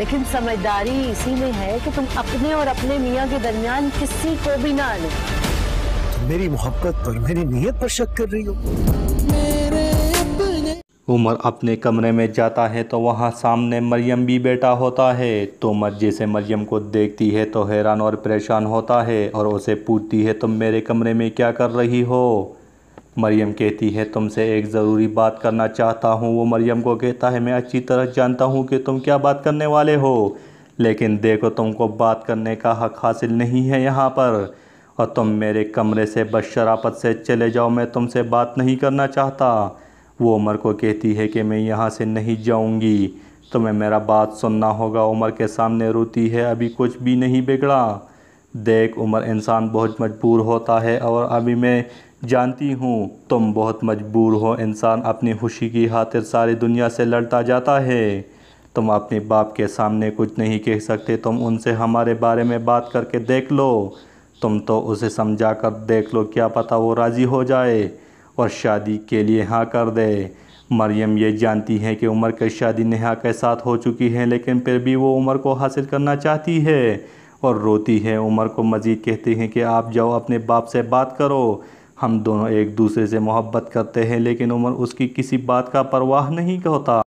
लेकिन समझदारी इसी में है कि तुम अपने और अपने मियाँ के दरमियान किसी को भी ना आने मेरी मोहब्बत पर मेरी नीयत पर शक कर रही हो उमर अपने कमरे में जाता है तो वहाँ सामने मरियम भी बैठा होता है तो उमर जैसे मरियम को देखती है तो हैरान और परेशान होता है और उसे पूछती है तुम मेरे कमरे में क्या कर रही हो मरियम कहती है तुमसे एक ज़रूरी बात करना चाहता हूँ वो मरियम को कहता है मैं अच्छी तरह जानता हूँ कि तुम क्या बात करने वाले हो लेकिन देखो तुमको बात करने का हक हासिल नहीं है यहाँ पर और तुम मेरे कमरे से बस शराफत से चले जाओ मैं तुमसे बात नहीं करना चाहता वो उमर को कहती है कि मैं यहाँ से नहीं जाऊँगी तुम्हें मेरा बात सुनना होगा उमर के सामने रोती है अभी कुछ भी नहीं बिगड़ा देख उमर इंसान बहुत मजबूर होता है और अभी मैं जानती हूँ तुम बहुत मजबूर हो इंसान अपनी खुशी की खातिर सारी दुनिया से लड़ता जाता है तुम अपने बाप के सामने कुछ नहीं कह सकते तुम उनसे हमारे बारे में बात करके देख लो तुम तो उसे समझा कर देख लो क्या पता वो राज़ी हो जाए और शादी के लिए हाँ कर दे मरियम ये जानती हैं कि उमर की शादी नेहा के साथ हो चुकी है लेकिन फिर भी वो उमर को हासिल करना चाहती है और रोती है उमर को मज़ीद कहती हैं कि आप जाओ अपने बाप से बात करो हम दोनों एक दूसरे से मोहब्बत करते हैं लेकिन उमर उसकी किसी बात का परवाह नहीं होता